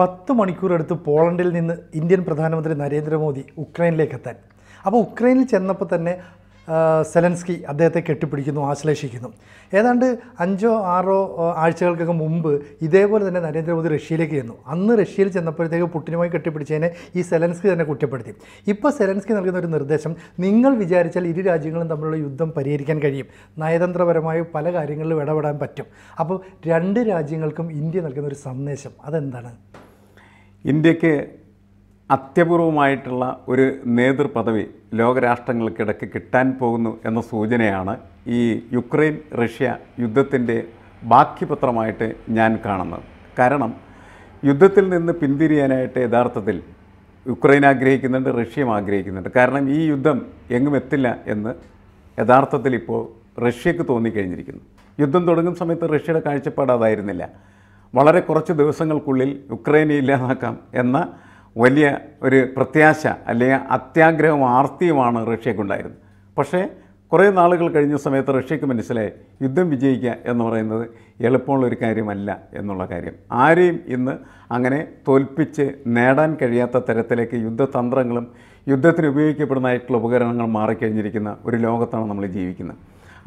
പത്ത് എടുത്ത് പോളണ്ടിൽ നിന്ന് ഇന്ത്യൻ പ്രധാനമന്ത്രി നരേന്ദ്രമോദി ഉക്രൈനിലേക്ക് എത്താൻ അപ്പോൾ ഉക്രൈനിൽ ചെന്നപ്പോൾ തന്നെ സെലൻസ്കി അദ്ദേഹത്തെ കെട്ടിപ്പിടിക്കുന്നു ആശ്ലേഷിക്കുന്നു ഏതാണ്ട് അഞ്ചോ ആറോ ആഴ്ചകൾക്കൊക്കെ മുമ്പ് ഇതേപോലെ തന്നെ നരേന്ദ്രമോദി റഷ്യയിലേക്ക് ചെന്നു അന്ന് റഷ്യയിൽ ചെന്നപ്പോഴത്തേക്ക് പുട്ടിനുമായി കെട്ടിപ്പിടിച്ചതിനെ ഈ സെലൻസ്കി തന്നെ കുറ്റപ്പെടുത്തി ഇപ്പോൾ സെലൻസ്കി നൽകുന്ന ഒരു നിർദ്ദേശം നിങ്ങൾ വിചാരിച്ചാൽ ഇരു രാജ്യങ്ങളും തമ്മിലുള്ള യുദ്ധം പരിഹരിക്കാൻ കഴിയും നയതന്ത്രപരമായ പല കാര്യങ്ങളിലും ഇടപെടാൻ പറ്റും അപ്പോൾ രണ്ട് രാജ്യങ്ങൾക്കും ഇന്ത്യ നൽകുന്ന ഒരു സന്ദേശം അതെന്താണ് ഇന്ത്യക്ക് അത്യപൂർവമായിട്ടുള്ള ഒരു നേതൃപദവി ലോകരാഷ്ട്രങ്ങൾക്കിടയ്ക്ക് കിട്ടാൻ പോകുന്നു എന്ന സൂചനയാണ് ഈ യുക്രൈൻ റഷ്യ യുദ്ധത്തിൻ്റെ ബാക്കിപത്രമായിട്ട് ഞാൻ കാണുന്നത് കാരണം യുദ്ധത്തിൽ നിന്ന് പിന്തിരിയാനായിട്ട് യഥാർത്ഥത്തിൽ യുക്രൈൻ ആഗ്രഹിക്കുന്നുണ്ട് റഷ്യയും ആഗ്രഹിക്കുന്നുണ്ട് കാരണം ഈ യുദ്ധം എങ്ങും എത്തില്ല എന്ന് യഥാർത്ഥത്തിൽ ഇപ്പോൾ റഷ്യക്ക് തോന്നിക്കഴിഞ്ഞിരിക്കുന്നു യുദ്ധം തുടങ്ങുന്ന സമയത്ത് റഷ്യയുടെ കാഴ്ചപ്പാട് അതായിരുന്നില്ല വളരെ കുറച്ച് ദിവസങ്ങൾക്കുള്ളിൽ യുക്രൈനെ ഇല്ലാതാക്കാം എന്ന വലിയ ഒരു പ്രത്യാശ അല്ലെങ്കിൽ അത്യാഗ്രഹം ആർത്തിയുമാണ് റഷ്യക്കുണ്ടായിരുന്നത് പക്ഷേ കുറേ നാളുകൾ കഴിഞ്ഞ സമയത്ത് റഷ്യക്ക് മനസ്സിലായി യുദ്ധം വിജയിക്കുക എന്ന് പറയുന്നത് എളുപ്പമുള്ള ഒരു കാര്യമല്ല എന്നുള്ള കാര്യം ആരെയും ഇന്ന് അങ്ങനെ തോൽപ്പിച്ച് നേടാൻ കഴിയാത്ത തരത്തിലേക്ക് യുദ്ധതന്ത്രങ്ങളും യുദ്ധത്തിന് ഉപയോഗിക്കപ്പെടുന്നതായിട്ടുള്ള ഉപകരണങ്ങൾ മാറിക്കഴിഞ്ഞിരിക്കുന്ന ഒരു ലോകത്താണ് നമ്മൾ ജീവിക്കുന്നത്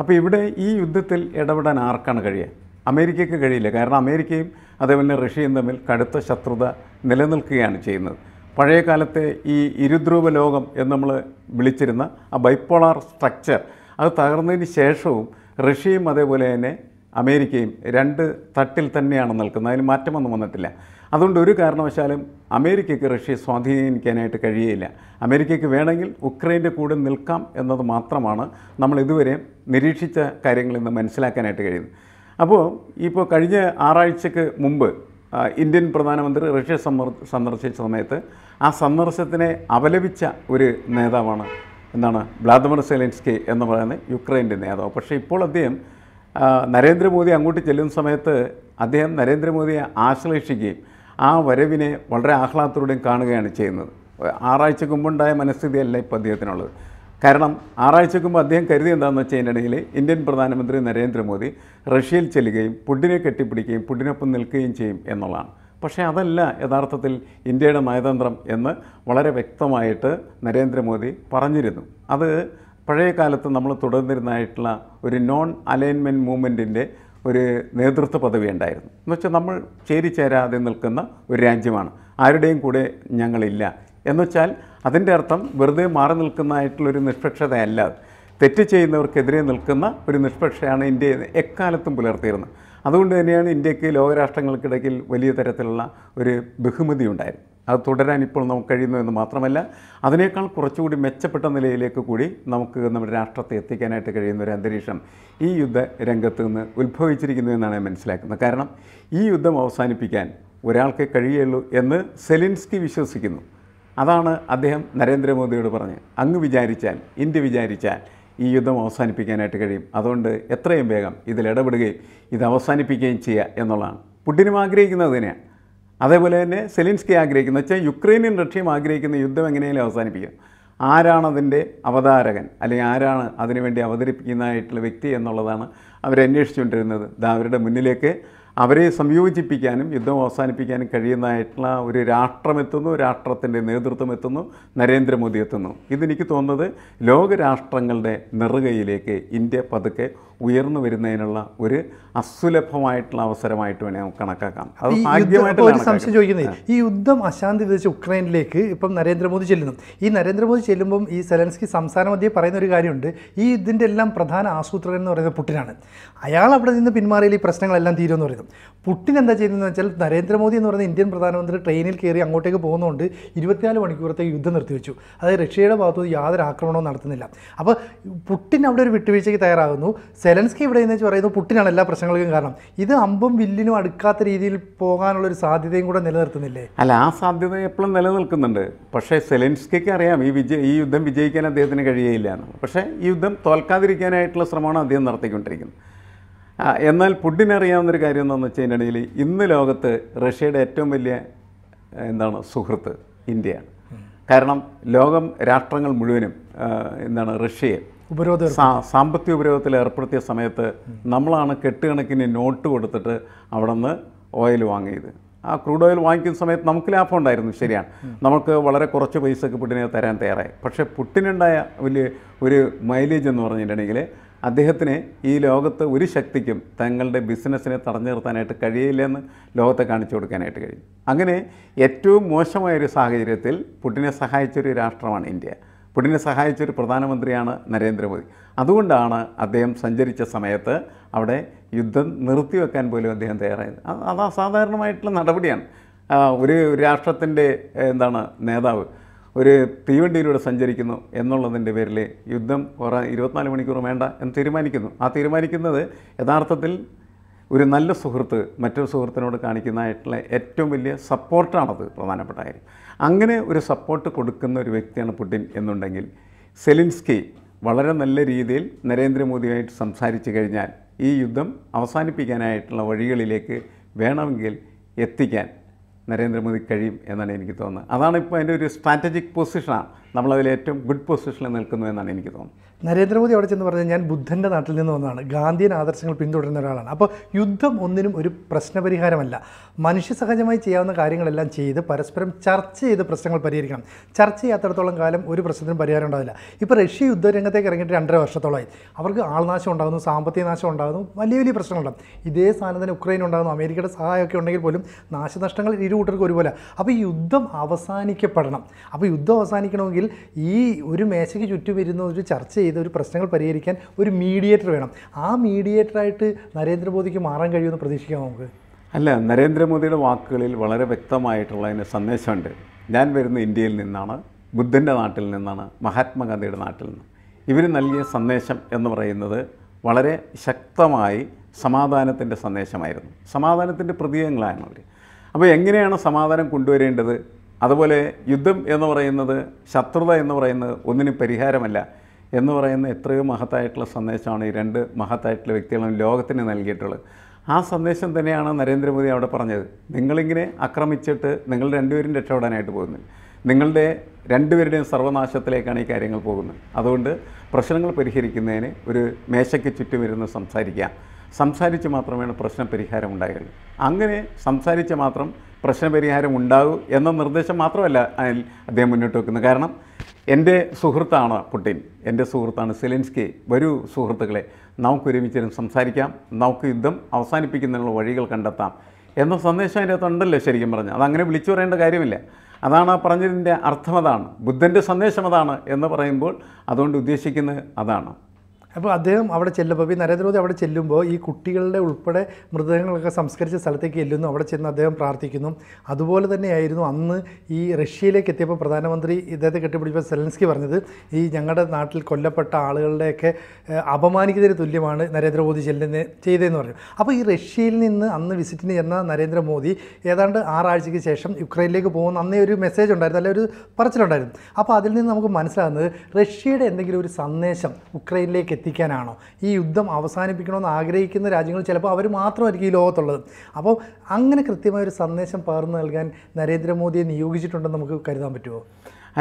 അപ്പോൾ ഇവിടെ ഈ യുദ്ധത്തിൽ ഇടപെടാൻ ആർക്കാണ് കഴിയുക അമേരിക്കയ്ക്ക് കഴിയില്ല കാരണം അമേരിക്കയും അതേപോലെ റഷ്യയും തമ്മിൽ കടുത്ത ശത്രുത നിലനിൽക്കുകയാണ് ചെയ്യുന്നത് പഴയ കാലത്തെ ഈ ഇരുധ്രുവ ലോകം എന്ന് നമ്മൾ വിളിച്ചിരുന്ന ആ ബൈപ്പോളാർ സ്ട്രക്ചർ അത് തകർന്നതിന് ശേഷവും റഷ്യയും അതേപോലെ തന്നെ അമേരിക്കയും രണ്ട് തട്ടിൽ തന്നെയാണ് നിൽക്കുന്നത് അതിന് മാറ്റമൊന്നും വന്നിട്ടില്ല അതുകൊണ്ട് ഒരു കാരണവശാലും അമേരിക്കയ്ക്ക് റഷ്യ സ്വാധീനിക്കാനായിട്ട് കഴിയില്ല അമേരിക്കയ്ക്ക് വേണമെങ്കിൽ ഉക്രൈൻ്റെ കൂടെ നിൽക്കാം എന്നത് മാത്രമാണ് നമ്മൾ ഇതുവരെ നിരീക്ഷിച്ച കാര്യങ്ങളിൽ നിന്ന് മനസ്സിലാക്കാനായിട്ട് കഴിയുന്നത് അപ്പോൾ ഇപ്പോൾ കഴിഞ്ഞ ആറാഴ്ചക്ക് മുമ്പ് ഇന്ത്യൻ പ്രധാനമന്ത്രി റഷ്യ സമ്മർ സന്ദർശിച്ച സമയത്ത് ആ സന്ദർശനത്തിനെ അപലപിച്ച ഒരു നേതാവാണ് എന്താണ് വ്ളാദിമിർ സെലൻസ്കി എന്ന് പറയുന്ന യുക്രൈൻ്റെ നേതാവ് പക്ഷേ ഇപ്പോൾ അദ്ദേഹം നരേന്ദ്രമോദി അങ്ങോട്ട് ചെല്ലുന്ന സമയത്ത് അദ്ദേഹം നരേന്ദ്രമോദിയെ ആശ്ലേഷിക്കുകയും ആ വരവിനെ വളരെ ആഹ്ലാദത്തോടെയും കാണുകയാണ് ചെയ്യുന്നത് ആറാഴ്ച മുമ്പുണ്ടായ മനസ്ഥിതിയല്ല ഇപ്പോൾ അദ്ദേഹത്തിനുള്ളത് കാരണം ആറാഴ്ചക്ക് മുമ്പ് അദ്ദേഹം കരുതി എന്താണെന്ന് വെച്ച് കഴിഞ്ഞിടയിൽ ഇന്ത്യൻ പ്രധാനമന്ത്രി നരേന്ദ്രമോദി റഷ്യയിൽ ചെല്ലുകയും പുടിനെ കെട്ടിപ്പിടിക്കുകയും പുടിനൊപ്പം നിൽക്കുകയും ചെയ്യും എന്നുള്ളതാണ് പക്ഷേ അതല്ല യഥാർത്ഥത്തിൽ ഇന്ത്യയുടെ നയതന്ത്രം എന്ന് വളരെ വ്യക്തമായിട്ട് നരേന്ദ്രമോദി പറഞ്ഞിരുന്നു അത് പഴയ കാലത്ത് നമ്മൾ തുടർന്നിരുന്നതായിട്ടുള്ള ഒരു നോൺ അലൈൻമെൻറ്റ് മൂവ്മെൻറ്റിൻ്റെ ഒരു നേതൃത്വ പദവി ഉണ്ടായിരുന്നു എന്നുവെച്ചാൽ നമ്മൾ ചേരിചേരാതെ നിൽക്കുന്ന ഒരു രാജ്യമാണ് ആരുടെയും കൂടെ ഞങ്ങളില്ല എന്നുവെച്ചാൽ അതിൻ്റെ അർത്ഥം വെറുതെ മാറി നിൽക്കുന്നതായിട്ടുള്ളൊരു നിഷ്പക്ഷതയല്ല തെറ്റ് ചെയ്യുന്നവർക്കെതിരെ നിൽക്കുന്ന ഒരു നിഷ്പക്ഷയാണ് ഇന്ത്യ എക്കാലത്തും പുലർത്തിയിരുന്നത് അതുകൊണ്ട് തന്നെയാണ് ഇന്ത്യക്ക് ലോകരാഷ്ട്രങ്ങൾക്കിടയിൽ വലിയ തരത്തിലുള്ള ഒരു ബഹുമതി ഉണ്ടായത് അത് തുടരാൻ ഇപ്പോൾ നമുക്ക് കഴിയുന്നു എന്ന് മാത്രമല്ല അതിനേക്കാൾ കുറച്ചുകൂടി മെച്ചപ്പെട്ട നിലയിലേക്ക് കൂടി നമുക്ക് നമ്മുടെ രാഷ്ട്രത്തെ എത്തിക്കാനായിട്ട് കഴിയുന്ന ഒരു അന്തരീക്ഷം ഈ യുദ്ധ രംഗത്ത് നിന്ന് ഉത്ഭവിച്ചിരിക്കുന്നു എന്നാണ് മനസ്സിലാക്കുന്നത് കാരണം ഈ യുദ്ധം അവസാനിപ്പിക്കാൻ ഒരാൾക്ക് കഴിയുള്ളൂ എന്ന് സെലിൻസ്കി വിശ്വസിക്കുന്നു അതാണ് അദ്ദേഹം നരേന്ദ്രമോദിയോട് പറഞ്ഞത് അങ്ങ് വിചാരിച്ചാൽ ഇന്ത്യ വിചാരിച്ചാൽ ഈ യുദ്ധം അവസാനിപ്പിക്കാനായിട്ട് കഴിയും അതുകൊണ്ട് എത്രയും വേഗം ഇതിലിടപെടുകയും ഇത് അവസാനിപ്പിക്കുകയും ചെയ്യുക എന്നുള്ളതാണ് പുടിനും ആഗ്രഹിക്കുന്നതിനെയാണ് അതേപോലെ തന്നെ സെലിൻസ്കി ആഗ്രഹിക്കുന്നത് വെച്ചാൽ യുക്രൈനും റഷ്യയും ആഗ്രഹിക്കുന്ന യുദ്ധം എങ്ങനെയും അവസാനിപ്പിക്കുക ആരാണതിൻ്റെ അവതാരകൻ അല്ലെങ്കിൽ ആരാണ് അതിനുവേണ്ടി അവതരിപ്പിക്കുന്നതായിട്ടുള്ള വ്യക്തി എന്നുള്ളതാണ് അവരന്വേഷിച്ചുകൊണ്ടിരുന്നത് അവരുടെ മുന്നിലേക്ക് അവരെ സംയോജിപ്പിക്കാനും യുദ്ധം അവസാനിപ്പിക്കാനും കഴിയുന്നതായിട്ടുള്ള ഒരു രാഷ്ട്രമെത്തുന്നു രാഷ്ട്രത്തിൻ്റെ നേതൃത്വം എത്തുന്നു നരേന്ദ്രമോദി എത്തുന്നു ഇതെനിക്ക് തോന്നുന്നത് ലോകരാഷ്ട്രങ്ങളുടെ നെറുകയിലേക്ക് ഇന്ത്യ പതുക്കെ ഉയർന്നു വരുന്നതിനുള്ള ഒരു അസുലഭമായിട്ടുള്ള അവസരമായിട്ട് വേണേ നമുക്ക് കണക്കാക്കാം അത് ഭാഗ്യമായിട്ടുള്ള സംശയം ചോദിക്കുന്നത് ഈ യുദ്ധം അശാന്തി വിധിച്ച് ഉക്രൈനിലേക്ക് ഇപ്പം നരേന്ദ്രമോദി ചെല്ലുന്നു ഈ നരേന്ദ്രമോദി ചെല്ലുമ്പം ഈ സെലൻസ്കി സംസ്ഥാന മധ്യേ പറയുന്ന ഒരു കാര്യമുണ്ട് ഈ ഇതിൻ്റെ എല്ലാം പ്രധാന ആസൂത്രകൻ എന്ന് പറയുന്നത് പുട്ടിനാണ് അയാൾ അവിടെ നിന്ന് പിന്മാറിയാൽ ഈ പ്രശ്നങ്ങളെല്ലാം തീരുമെന്ന് പറയുന്നു ചെയ്യപ്പെടും പുട്ടിൻ എന്താ ചെയ്തതെന്ന് വെച്ചാൽ നരേന്ദ്രമോദി എന്ന് പറയുന്ന ഇന്ത്യൻ പ്രധാനമന്ത്രി ട്രെയിനിൽ കയറി അങ്ങോട്ടേക്ക് പോകുന്നതുകൊണ്ട് ഇരുപത്തിനാല് മണിക്കൂറത്തേക്ക് യുദ്ധം നിർത്തിവെച്ചു അതായത് റഷ്യയുടെ ഭാഗത്തുനിന്ന് യാതൊരു ആക്രമണവും നടത്തുന്നില്ല അപ്പോൾ പുട്ടിൻ അവിടെ ഒരു വിട്ടുവീഴ്ചയ്ക്ക് തയ്യാറാകുന്നു സെലൻസ്കി ഇവിടെ എന്ന് വെച്ച് പറയുന്നു പുട്ടിനാണ് എല്ലാ പ്രശ്നങ്ങൾക്കും കാരണം ഇത് അമ്പും വില്ലിനും അടുക്കാത്ത രീതിയിൽ പോകാനുള്ള ഒരു സാധ്യതയും കൂടെ നിലനിർത്തുന്നില്ലേ അല്ല ആ സാധ്യത എപ്പോഴും നിലനിൽക്കുന്നുണ്ട് പക്ഷേ സെലൻസ്കിക്ക് അറിയാം ഈ വിജയ ഈ യുദ്ധം വിജയിക്കാൻ അദ്ദേഹത്തിന് കഴിയുകയില്ല പക്ഷേ ഈ യുദ്ധം തോൽക്കാതിരിക്കാനായിട്ടുള്ള ശ്രമമാണ് അദ്ദേഹം നടത്തിക്കൊണ്ടിരിക്കുന്നത് എന്നാൽ ഒരു കാര്യം എന്താണെന്ന് വെച്ച് കഴിഞ്ഞിട്ടുണ്ടെങ്കിൽ ഇന്ന് ലോകത്ത് റഷ്യയുടെ ഏറ്റവും വലിയ എന്താണ് സുഹൃത്ത് ഇന്ത്യയാണ് കാരണം ലോകം രാഷ്ട്രങ്ങൾ മുഴുവനും എന്താണ് റഷ്യയെ ഉപരോധ സാമ്പത്തിക ഉപരോധത്തിൽ ഏർപ്പെടുത്തിയ സമയത്ത് നമ്മളാണ് കെട്ടുകണക്കിന് നോട്ട് കൊടുത്തിട്ട് അവിടെ നിന്ന് ഓയിൽ വാങ്ങിയത് ആ ക്രൂഡ് ഓയിൽ വാങ്ങിക്കുന്ന സമയത്ത് നമുക്ക് ലാഭം ഉണ്ടായിരുന്നു ശരിയാണ് നമുക്ക് വളരെ കുറച്ച് ഒക്കെ പുട്ടിനെ തരാൻ തയ്യാറായി പക്ഷേ പുട്ടിനുണ്ടായ വലിയ ഒരു മൈലേജ് എന്ന് പറഞ്ഞിട്ടുണ്ടെങ്കിൽ അദ്ദേഹത്തിന് ഈ ലോകത്ത് ഒരു ശക്തിക്കും തങ്ങളുടെ ബിസിനസ്സിനെ തടഞ്ഞു നിർത്താനായിട്ട് കഴിയില്ലെന്ന് ലോകത്തെ കാണിച്ചു കൊടുക്കാനായിട്ട് കഴിഞ്ഞു അങ്ങനെ ഏറ്റവും മോശമായൊരു സാഹചര്യത്തിൽ പുടിനെ സഹായിച്ചൊരു രാഷ്ട്രമാണ് ഇന്ത്യ പുടിനെ സഹായിച്ചൊരു പ്രധാനമന്ത്രിയാണ് നരേന്ദ്രമോദി അതുകൊണ്ടാണ് അദ്ദേഹം സഞ്ചരിച്ച സമയത്ത് അവിടെ യുദ്ധം നിർത്തിവെക്കാൻ പോലും അദ്ദേഹം തയ്യാറായത് അത് അസാധാരണമായിട്ടുള്ള നടപടിയാണ് ഒരു രാഷ്ട്രത്തിൻ്റെ എന്താണ് നേതാവ് ഒരു തീവണ്ടിയിലൂടെ സഞ്ചരിക്കുന്നു എന്നുള്ളതിൻ്റെ പേരിൽ യുദ്ധം കുറേ ഇരുപത്തിനാല് മണിക്കൂർ വേണ്ട എന്ന് തീരുമാനിക്കുന്നു ആ തീരുമാനിക്കുന്നത് യഥാർത്ഥത്തിൽ ഒരു നല്ല സുഹൃത്ത് മറ്റൊരു സുഹൃത്തിനോട് കാണിക്കുന്നതായിട്ടുള്ള ഏറ്റവും വലിയ സപ്പോർട്ടാണത് പ്രധാനപ്പെട്ട കാര്യം അങ്ങനെ ഒരു സപ്പോർട്ട് കൊടുക്കുന്ന ഒരു വ്യക്തിയാണ് പുടിൻ എന്നുണ്ടെങ്കിൽ സെലിൻസ്കി വളരെ നല്ല രീതിയിൽ നരേന്ദ്രമോദിയായിട്ട് സംസാരിച്ചു കഴിഞ്ഞാൽ ഈ യുദ്ധം അവസാനിപ്പിക്കാനായിട്ടുള്ള വഴികളിലേക്ക് വേണമെങ്കിൽ എത്തിക്കാൻ നരേന്ദ്രമോദി കഴിയും എന്നാണ് എനിക്ക് തോന്നുന്നത് അതാണ് ഇപ്പോൾ അതിൻ്റെ ഒരു സ്ട്രാറ്റജിക് പൊസിഷനാണ് നമ്മളതിൽ ഏറ്റവും ഗുഡ് പൊസിഷനിൽ നിൽക്കുന്നു എന്നാണ് എനിക്ക് തോന്നുന്നത് നരേന്ദ്രമോദി അവിടെ ചെന്ന് പറഞ്ഞാൽ ഞാൻ ബുദ്ധൻ്റെ നാട്ടിൽ നിന്ന് വന്നതാണ് ഗാന്ധിയൻ ആദർശങ്ങൾ പിന്തുടരുന്ന ഒരാളാണ് അപ്പോൾ യുദ്ധം ഒന്നിനും ഒരു പ്രശ്നപരിഹാരമല്ല മനുഷ്യ സഹജമായി ചെയ്യാവുന്ന കാര്യങ്ങളെല്ലാം ചെയ്ത് പരസ്പരം ചർച്ച ചെയ്ത് പ്രശ്നങ്ങൾ പരിഹരിക്കണം ചർച്ച ചെയ്യാത്തടത്തോളം കാലം ഒരു പ്രശ്നത്തിനും പരിഹാരം ഉണ്ടാവില്ല ഇപ്പോൾ റഷ്യ യുദ്ധരംഗത്തേക്ക് ഇറങ്ങിയിട്ട് രണ്ടര വർഷത്തോളമായി അവർക്ക് ആൾനാശം ഉണ്ടാകുന്നു സാമ്പത്തിക നാശം ഉണ്ടാകുന്നു വലിയ വലിയ പ്രശ്നങ്ങളുണ്ടാകും ഇതേ സ്ഥാനം തന്നെ ഉക്രൈൻ ഉണ്ടാകുന്നു അമേരിക്കയുടെ സഹായമൊക്കെ ഉണ്ടെങ്കിൽ പോലും നാശനഷ്ടങ്ങൾ ഇരു കൂട്ടർക്കും ഒരുപോലെ അപ്പോൾ ഈ യുദ്ധം അവസാനിക്കപ്പെടണം അപ്പോൾ യുദ്ധം അവസാനിക്കണമെങ്കിൽ ഈ ഒരു മേശയ്ക്ക് ചുറ്റും ഇരുന്ന് ഒരു ചർച്ച ചെയ്ത് ഒരു പ്രശ്നങ്ങൾ പരിഹരിക്കാൻ ഒരു മീഡിയേറ്റർ വേണം ആ മീഡിയേറ്ററായിട്ട് നരേന്ദ്രമോദിക്ക് മാറാൻ കഴിയുമെന്ന് പ്രതീക്ഷിക്കാം നമുക്ക് അല്ല നരേന്ദ്രമോദിയുടെ വാക്കുകളിൽ വളരെ വ്യക്തമായിട്ടുള്ള അതിൻ്റെ സന്ദേശമുണ്ട് ഞാൻ വരുന്ന ഇന്ത്യയിൽ നിന്നാണ് ബുദ്ധൻ്റെ നാട്ടിൽ നിന്നാണ് മഹാത്മാഗാന്ധിയുടെ നാട്ടിൽ നിന്ന് ഇവർ നൽകിയ സന്ദേശം എന്ന് പറയുന്നത് വളരെ ശക്തമായി സമാധാനത്തിൻ്റെ സന്ദേശമായിരുന്നു സമാധാനത്തിൻ്റെ പ്രതീകങ്ങളായിരുന്നു അവർ അപ്പോൾ എങ്ങനെയാണ് സമാധാനം കൊണ്ടുവരേണ്ടത് അതുപോലെ യുദ്ധം എന്ന് പറയുന്നത് ശത്രുത എന്ന് പറയുന്നത് ഒന്നിനും പരിഹാരമല്ല എന്ന് പറയുന്ന എത്രയോ മഹത്തായിട്ടുള്ള സന്ദേശമാണ് ഈ രണ്ട് മഹത്തായിട്ടുള്ള വ്യക്തികളും ലോകത്തിന് നൽകിയിട്ടുള്ളത് ആ സന്ദേശം തന്നെയാണ് നരേന്ദ്രമോദി അവിടെ പറഞ്ഞത് നിങ്ങളിങ്ങനെ ആക്രമിച്ചിട്ട് നിങ്ങൾ രണ്ടുപേരും രക്ഷപ്പെടാനായിട്ട് പോകുന്നില്ല നിങ്ങളുടെ രണ്ടുപേരുടെയും സർവനാശത്തിലേക്കാണ് ഈ കാര്യങ്ങൾ പോകുന്നത് അതുകൊണ്ട് പ്രശ്നങ്ങൾ പരിഹരിക്കുന്നതിന് ഒരു മേശയ്ക്ക് ചുറ്റും ഇരുന്ന് സംസാരിച്ച് മാത്രമേ പ്രശ്ന പരിഹാരം ഉണ്ടായുള്ളൂ അങ്ങനെ സംസാരിച്ച് മാത്രം പ്രശ്നപരിഹാരം ഉണ്ടാകൂ എന്ന നിർദ്ദേശം മാത്രമല്ല അതിൽ അദ്ദേഹം മുന്നോട്ട് വെക്കുന്നത് കാരണം എൻ്റെ സുഹൃത്താണ് പുടിൻ എൻ്റെ സുഹൃത്താണ് സെലൻസ്കി വരൂ സുഹൃത്തുക്കളെ നമുക്ക് സംസാരിക്കാം നമുക്ക് യുദ്ധം അവസാനിപ്പിക്കുന്നതിനുള്ള വഴികൾ കണ്ടെത്താം എന്ന സന്ദേശം അതിൻ്റെ അകത്തുണ്ടല്ലോ ശരിക്കും പറഞ്ഞു അതങ്ങനെ വിളിച്ചു പറയേണ്ട കാര്യമില്ല അതാണ് ആ പറഞ്ഞതിൻ്റെ അർത്ഥം അതാണ് ബുദ്ധൻ്റെ സന്ദേശം അതാണ് എന്ന് പറയുമ്പോൾ അതുകൊണ്ട് ഉദ്ദേശിക്കുന്നത് അതാണ് അപ്പോൾ അദ്ദേഹം അവിടെ ചെല്ലുമ്പോൾ ഈ നരേന്ദ്രമോദി അവിടെ ചെല്ലുമ്പോൾ ഈ കുട്ടികളുടെ ഉൾപ്പെടെ മൃതദേഹങ്ങളൊക്കെ സംസ്കരിച്ച സ്ഥലത്തേക്ക് ചെല്ലുന്നു അവിടെ ചെന്ന് അദ്ദേഹം പ്രാർത്ഥിക്കുന്നു അതുപോലെ തന്നെയായിരുന്നു അന്ന് ഈ റഷ്യയിലേക്ക് എത്തിയപ്പോൾ പ്രധാനമന്ത്രി ഇദ്ദേഹത്തെ കെട്ടിപ്പിടിച്ചപ്പോൾ സെലൻസ്കി പറഞ്ഞത് ഈ ഞങ്ങളുടെ നാട്ടിൽ കൊല്ലപ്പെട്ട ആളുകളുടെയൊക്കെ അപമാനിക്കുന്നതിന് തുല്യമാണ് നരേന്ദ്രമോദി ചെല്ലുന്ന ചെയ്തതെന്ന് പറഞ്ഞു അപ്പോൾ ഈ റഷ്യയിൽ നിന്ന് അന്ന് വിസിറ്റിന് ചെന്ന നരേന്ദ്രമോദി ഏതാണ്ട് ആറാഴ്ചയ്ക്ക് ശേഷം യുക്രൈനിലേക്ക് പോകുന്ന അന്നേ ഒരു മെസ്സേജ് ഉണ്ടായിരുന്നു അല്ലെ ഒരു പറച്ചിലുണ്ടായിരുന്നു അപ്പോൾ അതിൽ നിന്ന് നമുക്ക് മനസ്സിലാകുന്നത് റഷ്യയുടെ എന്തെങ്കിലും ഒരു സന്ദേശം ഉക്രൈനിലേക്ക് എത്തി എത്തിക്കാനാണോ ഈ യുദ്ധം അവസാനിപ്പിക്കണമെന്ന് ആഗ്രഹിക്കുന്ന രാജ്യങ്ങൾ ചിലപ്പോൾ അവർ മാത്രമായിരിക്കും ഈ ലോകത്തുള്ളത് അപ്പോൾ അങ്ങനെ കൃത്യമായ ഒരു സന്ദേശം പകർന്നു നൽകാൻ നരേന്ദ്രമോദിയെ നിയോഗിച്ചിട്ടുണ്ടെന്ന് നമുക്ക് കരുതാൻ പറ്റുമോ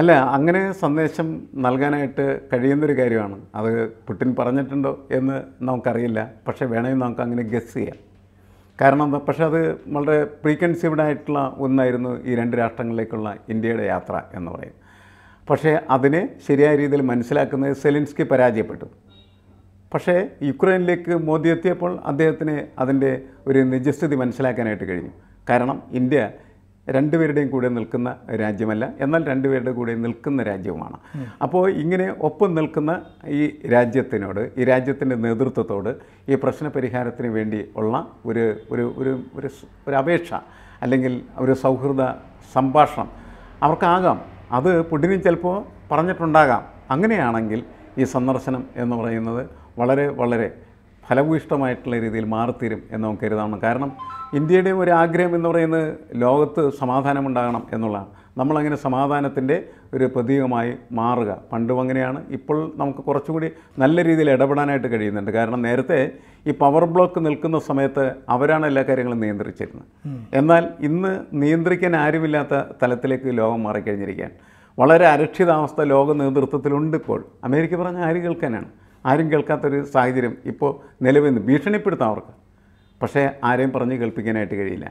അല്ല അങ്ങനെ സന്ദേശം നൽകാനായിട്ട് കഴിയുന്നൊരു കാര്യമാണ് അത് പുട്ടിൻ പറഞ്ഞിട്ടുണ്ടോ എന്ന് നമുക്കറിയില്ല പക്ഷേ വേണമെങ്കിൽ നമുക്ക് അങ്ങനെ ഗസ് ചെയ്യാം കാരണം പക്ഷേ അത് വളരെ പ്രീകൺസീവ്ഡ് ആയിട്ടുള്ള ഒന്നായിരുന്നു ഈ രണ്ട് രാഷ്ട്രങ്ങളിലേക്കുള്ള ഇന്ത്യയുടെ യാത്ര എന്ന് പറയും പക്ഷേ അതിനെ ശരിയായ രീതിയിൽ മനസ്സിലാക്കുന്നത് സെലിൻസ്കി പരാജയപ്പെട്ടു പക്ഷേ യുക്രൈനിലേക്ക് മോദി എത്തിയപ്പോൾ അദ്ദേഹത്തിന് അതിൻ്റെ ഒരു നിജസ്ഥിതി മനസ്സിലാക്കാനായിട്ട് കഴിഞ്ഞു കാരണം ഇന്ത്യ രണ്ടുപേരുടെയും കൂടെ നിൽക്കുന്ന രാജ്യമല്ല എന്നാൽ രണ്ടുപേരുടെ കൂടെ നിൽക്കുന്ന രാജ്യവുമാണ് അപ്പോൾ ഇങ്ങനെ ഒപ്പം നിൽക്കുന്ന ഈ രാജ്യത്തിനോട് ഈ രാജ്യത്തിൻ്റെ നേതൃത്വത്തോട് ഈ പ്രശ്ന പരിഹാരത്തിന് വേണ്ടി ഉള്ള ഒരു ഒരു ഒരു ഒരു ഒരു അപേക്ഷ അല്ലെങ്കിൽ ഒരു സൗഹൃദ സംഭാഷണം അവർക്കാകാം അത് പുടിനും ചിലപ്പോൾ പറഞ്ഞിട്ടുണ്ടാകാം അങ്ങനെയാണെങ്കിൽ ഈ സന്ദർശനം എന്ന് പറയുന്നത് വളരെ വളരെ ഫലഭൂയിഷ്ടമായിട്ടുള്ള രീതിയിൽ മാറിത്തീരും എന്ന് നമുക്ക് കരുതാവുന്നു കാരണം ഇന്ത്യയുടെയും ഒരു ആഗ്രഹം എന്ന് പറയുന്നത് ലോകത്ത് സമാധാനമുണ്ടാകണം എന്നുള്ളതാണ് നമ്മളങ്ങനെ സമാധാനത്തിൻ്റെ ഒരു പ്രതീകമായി മാറുക പണ്ടും അങ്ങനെയാണ് ഇപ്പോൾ നമുക്ക് കുറച്ചുകൂടി നല്ല രീതിയിൽ ഇടപെടാനായിട്ട് കഴിയുന്നുണ്ട് കാരണം നേരത്തെ ഈ പവർ ബ്ലോക്ക് നിൽക്കുന്ന സമയത്ത് അവരാണ് എല്ലാ കാര്യങ്ങളും നിയന്ത്രിച്ചിരുന്നത് എന്നാൽ ഇന്ന് നിയന്ത്രിക്കാൻ ആരുമില്ലാത്ത തലത്തിലേക്ക് ലോകം മാറിക്കഴിഞ്ഞിരിക്കുകയാണ് വളരെ അരക്ഷിതാവസ്ഥ ലോക നേതൃത്വത്തിലുണ്ട് ഇപ്പോൾ അമേരിക്ക പറഞ്ഞ ആര് കേൾക്കാനാണ് ആരും കേൾക്കാത്തൊരു സാഹചര്യം ഇപ്പോൾ നിലവിൽ ഭീഷണിപ്പെടുത്താം അവർക്ക് പക്ഷേ ആരെയും പറഞ്ഞ് കേൾപ്പിക്കാനായിട്ട് കഴിയില്ല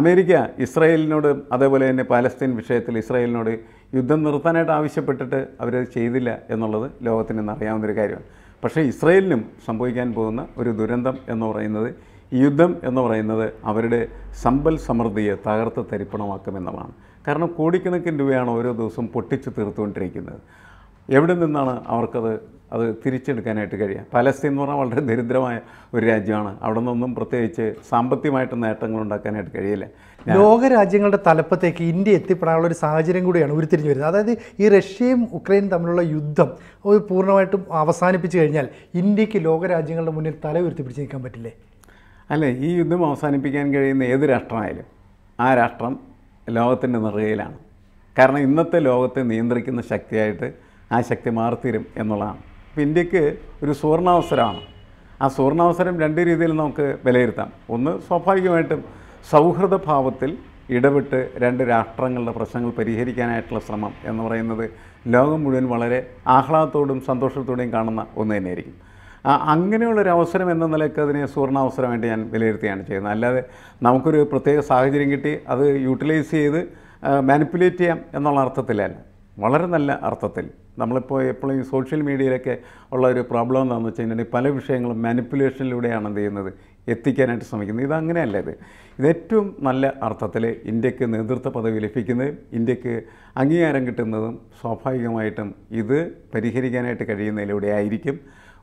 അമേരിക്ക ഇസ്രയേലിനോട് അതേപോലെ തന്നെ പാലസ്തീൻ വിഷയത്തിൽ ഇസ്രയേലിനോട് യുദ്ധം നിർത്താനായിട്ട് ആവശ്യപ്പെട്ടിട്ട് അവരത് ചെയ്തില്ല എന്നുള്ളത് ലോകത്തിന് അറിയാവുന്നൊരു കാര്യമാണ് പക്ഷേ ഇസ്രയേലിനും സംഭവിക്കാൻ പോകുന്ന ഒരു ദുരന്തം എന്ന് പറയുന്നത് ഈ യുദ്ധം എന്ന് പറയുന്നത് അവരുടെ സമ്പൽ സമൃദ്ധിയെ തകർത്ത് തരിപ്പണമാക്കുമെന്നുള്ളതാണ് കാരണം കോടിക്കണക്കിന് രൂപയാണ് ഓരോ ദിവസവും പൊട്ടിച്ച് തീർത്തുകൊണ്ടിരിക്കുന്നത് എവിടെ നിന്നാണ് അവർക്കത് അത് തിരിച്ചെടുക്കാനായിട്ട് കഴിയുക പലസ്തീൻ എന്ന് പറഞ്ഞാൽ വളരെ ദരിദ്രമായ ഒരു രാജ്യമാണ് അവിടെ നിന്നൊന്നും പ്രത്യേകിച്ച് സാമ്പത്തികമായിട്ട് നേട്ടങ്ങൾ ഉണ്ടാക്കാനായിട്ട് കഴിയില്ല ലോകരാജ്യങ്ങളുടെ തലപ്പത്തേക്ക് ഇന്ത്യ എത്തിപ്പെടാനുള്ള ഒരു സാഹചര്യം കൂടിയാണ് ഉരുത്തിരിഞ്ഞു വരുന്നത് അതായത് ഈ റഷ്യയും ഉക്രൈനും തമ്മിലുള്ള യുദ്ധം പൂർണ്ണമായിട്ടും അവസാനിപ്പിച്ചു കഴിഞ്ഞാൽ ഇന്ത്യക്ക് ലോകരാജ്യങ്ങളുടെ മുന്നിൽ തല ഉയർത്തി നിൽക്കാൻ പറ്റില്ലേ അല്ലേ ഈ യുദ്ധം അവസാനിപ്പിക്കാൻ കഴിയുന്ന ഏത് രാഷ്ട്രമായാലും ആ രാഷ്ട്രം ലോകത്തിൻ്റെ നിറയിലാണ് കാരണം ഇന്നത്തെ ലോകത്തെ നിയന്ത്രിക്കുന്ന ശക്തിയായിട്ട് ആ ശക്തി മാറിത്തീരും എന്നുള്ളതാണ് അപ്പോൾ ഇന്ത്യക്ക് ഒരു സുവർണാവസരമാണ് ആ സുവർണാവസരം രണ്ട് രീതിയിൽ നമുക്ക് വിലയിരുത്താം ഒന്ന് സ്വാഭാവികമായിട്ടും സൗഹൃദ ഭാവത്തിൽ ഇടപെട്ട് രണ്ട് രാഷ്ട്രങ്ങളുടെ പ്രശ്നങ്ങൾ പരിഹരിക്കാനായിട്ടുള്ള ശ്രമം എന്ന് പറയുന്നത് ലോകം മുഴുവൻ വളരെ ആഹ്ലാദത്തോടും സന്തോഷത്തോടെയും കാണുന്ന ഒന്ന് തന്നെയായിരിക്കും അങ്ങനെയുള്ളൊരു അവസരം എന്ന നിലയ്ക്ക് അതിനെ സുവർണാവസരമായിട്ട് ഞാൻ വിലയിരുത്തുകയാണ് ചെയ്യുന്നത് അല്ലാതെ നമുക്കൊരു പ്രത്യേക സാഹചര്യം കിട്ടി അത് യൂട്ടിലൈസ് ചെയ്ത് മാനിപ്പുലേറ്റ് ചെയ്യാം എന്നുള്ള അർത്ഥത്തിലല്ല വളരെ നല്ല അർത്ഥത്തിൽ നമ്മളിപ്പോൾ എപ്പോഴും സോഷ്യൽ മീഡിയയിലൊക്കെ ഉള്ള ഒരു പ്രോബ്ലം എന്താണെന്ന് വെച്ച് കഴിഞ്ഞാൽ പല വിഷയങ്ങളും മാനിപ്പുലേഷനിലൂടെയാണ് എന്ത് ചെയ്യുന്നത് എത്തിക്കാനായിട്ട് ശ്രമിക്കുന്നത് അങ്ങനെയല്ല ഇത് ഇതേറ്റവും നല്ല അർത്ഥത്തിൽ ഇന്ത്യക്ക് നേതൃത്വ പദവി ലഭിക്കുന്നതും ഇന്ത്യക്ക് അംഗീകാരം കിട്ടുന്നതും സ്വാഭാവികമായിട്ടും ഇത് പരിഹരിക്കാനായിട്ട് കഴിയുന്നതിലൂടെ ആയിരിക്കും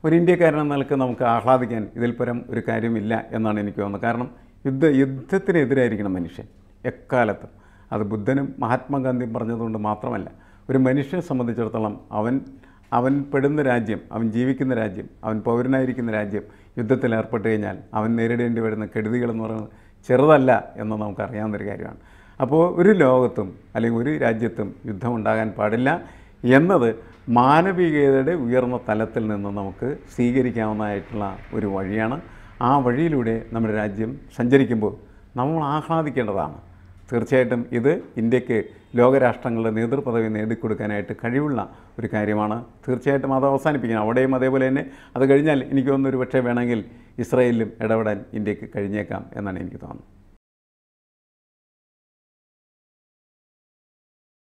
ഒരു ഇന്ത്യക്കാരൻ നിലക്ക് നമുക്ക് ആഹ്ലാദിക്കാൻ ഇതിൽ പരം ഒരു കാര്യമില്ല എന്നാണ് എനിക്ക് തോന്നുന്നത് കാരണം യുദ്ധ യുദ്ധത്തിനെതിരായിരിക്കണം മനുഷ്യൻ എക്കാലത്തും അത് ബുദ്ധനും മഹാത്മാഗാന്ധിയും പറഞ്ഞതുകൊണ്ട് മാത്രമല്ല ഒരു മനുഷ്യനെ സംബന്ധിച്ചിടത്തോളം അവൻ അവൻ പെടുന്ന രാജ്യം അവൻ ജീവിക്കുന്ന രാജ്യം അവൻ പൗരനായിരിക്കുന്ന രാജ്യം യുദ്ധത്തിൽ ഏർപ്പെട്ട് കഴിഞ്ഞാൽ അവൻ നേരിടേണ്ടി വരുന്ന കെടുതികളെന്ന് പറയുന്നത് ചെറുതല്ല എന്ന് നമുക്കറിയാവുന്നൊരു കാര്യമാണ് അപ്പോൾ ഒരു ലോകത്തും അല്ലെങ്കിൽ ഒരു രാജ്യത്തും യുദ്ധമുണ്ടാകാൻ പാടില്ല എന്നത് മാനവികതയുടെ ഉയർന്ന തലത്തിൽ നിന്ന് നമുക്ക് സ്വീകരിക്കാവുന്നതായിട്ടുള്ള ഒരു വഴിയാണ് ആ വഴിയിലൂടെ നമ്മുടെ രാജ്യം സഞ്ചരിക്കുമ്പോൾ നമ്മൾ ആഹ്ലാദിക്കേണ്ടതാണ് തീർച്ചയായിട്ടും ഇത് ഇന്ത്യക്ക് ലോകരാഷ്ട്രങ്ങളുടെ നേതൃപദവി നേടിക്കൊടുക്കാനായിട്ട് കഴിവുള്ള ഒരു കാര്യമാണ് തീർച്ചയായിട്ടും അത് അവസാനിപ്പിക്കണം അവിടെയും അതേപോലെ തന്നെ അത് കഴിഞ്ഞാൽ എനിക്ക് തോന്നുന്നു ഒരു പക്ഷേ വേണമെങ്കിൽ ഇസ്രയേലിലും ഇടപെടാൻ ഇന്ത്യക്ക് കഴിഞ്ഞേക്കാം എന്നാണ് എനിക്ക് തോന്നുന്നത്